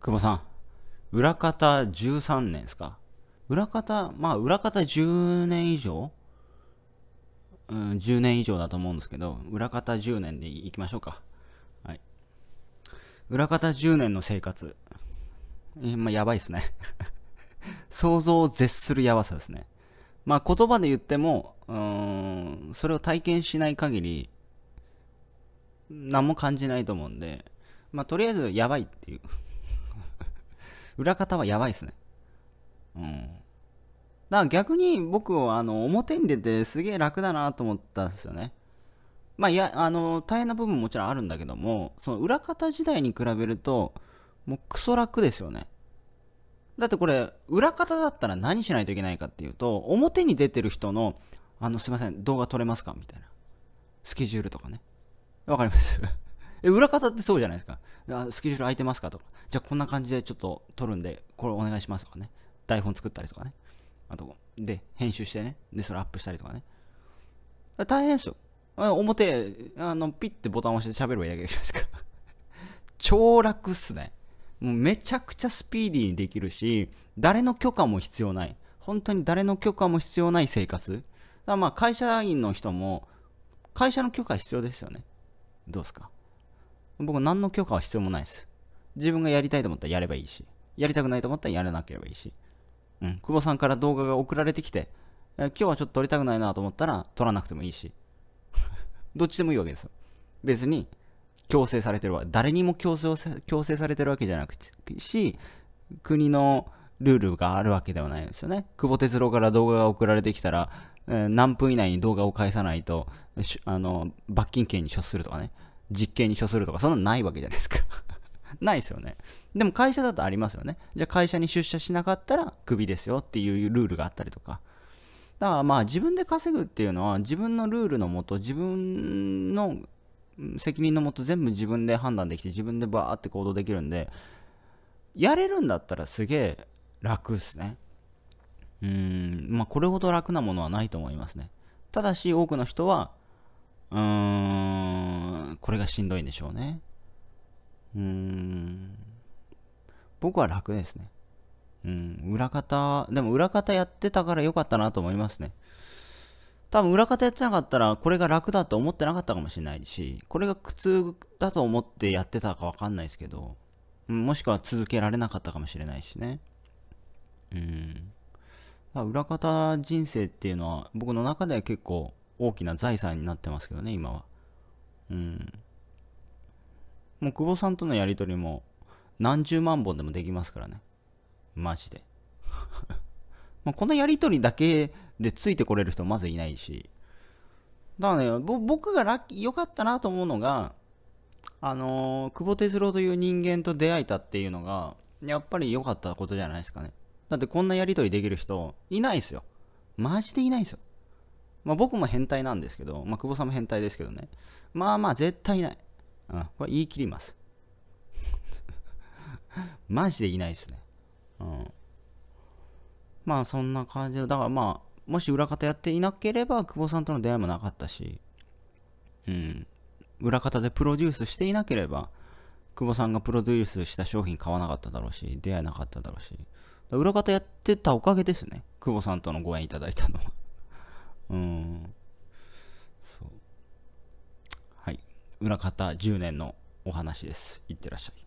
久保さん、裏方13年ですか裏方、まあ、裏方10年以上うん、10年以上だと思うんですけど、裏方10年でいきましょうか。はい。裏方10年の生活。えまあ、やばいっすね。想像を絶するやばさですね。まあ、言葉で言っても、うん、それを体験しない限り、何も感じないと思うんで、まあ、とりあえずやばいっていう。裏方はやばいっすね。うん。だから逆に僕、あの、表に出てすげえ楽だなと思ったんですよね。まあ、いや、あの、大変な部分ももちろんあるんだけども、その裏方時代に比べると、もうクソ楽ですよね。だってこれ、裏方だったら何しないといけないかっていうと、表に出てる人の、あの、すいません、動画撮れますかみたいな。スケジュールとかね。わかりますえ、裏方ってそうじゃないですか。スケジュール空いてますかとか。じゃあこんな感じでちょっと撮るんで、これお願いしますとかね。台本作ったりとかね。あと、で、編集してね。で、それアップしたりとかね。大変ですよ。あ表、あの、ピッてボタン押して喋ればいいだけじゃないですか。超楽っすね。もうめちゃくちゃスピーディーにできるし、誰の許可も必要ない。本当に誰の許可も必要ない生活。だまあ会社員の人も、会社の許可必要ですよね。どうですか僕何の許可は必要もないです。自分がやりたいと思ったらやればいいし、やりたくないと思ったらやらなければいいし。うん、久保さんから動画が送られてきて、今日はちょっと撮りたくないなと思ったら撮らなくてもいいし。どっちでもいいわけですよ。別に、強制されてるわ。誰にも強制強制されてるわけじゃなくて、し、国のルールがあるわけではないですよね。久保哲郎から動画が送られてきたら、何分以内に動画を返さないと、あの、罰金刑に処するとかね。実験に処するとか、そんなのないわけじゃないですか ないですよね。でも会社だとありますよね。じゃあ会社に出社しなかったらクビですよっていうルールがあったりとか。だからまあ自分で稼ぐっていうのは自分のルールのもと、自分の責任のもと全部自分で判断できて自分でバーって行動できるんで、やれるんだったらすげえ楽っすね。うん、まあこれほど楽なものはないと思いますね。ただし多くの人は、うーん、これがしんどいんでしょうね。うーん。僕は楽ですね。うん。裏方、でも裏方やってたから良かったなと思いますね。多分裏方やってなかったらこれが楽だと思ってなかったかもしれないし、これが苦痛だと思ってやってたかわかんないですけど、うん、もしくは続けられなかったかもしれないしね。うん。裏方人生っていうのは僕の中では結構大きな財産になってますけどね、今は。うん。もう久保さんとのやり取りも何十万本でもできますからね。マジで。まこのやり取りだけでついてこれる人まずいないし。だからね、僕がラッキー、良かったなと思うのが、あのー、久保哲郎という人間と出会えたっていうのが、やっぱり良かったことじゃないですかね。だってこんなやり取りできる人、いないですよ。マジでいないですよ。まあ、僕も変態なんですけど、まあ、久保さんも変態ですけどね。まあまあ、絶対いない。うん、これ言い切ります。マジでいないですね。うん。まあ、そんな感じで、だからまあ、もし裏方やっていなければ、久保さんとの出会いもなかったし、うん。裏方でプロデュースしていなければ、久保さんがプロデュースした商品買わなかっただろうし、出会えなかっただろうし、裏方やってたおかげですね。久保さんとのご縁いただいたのは。うんそうはい裏方10年のお話ですいってらっしゃい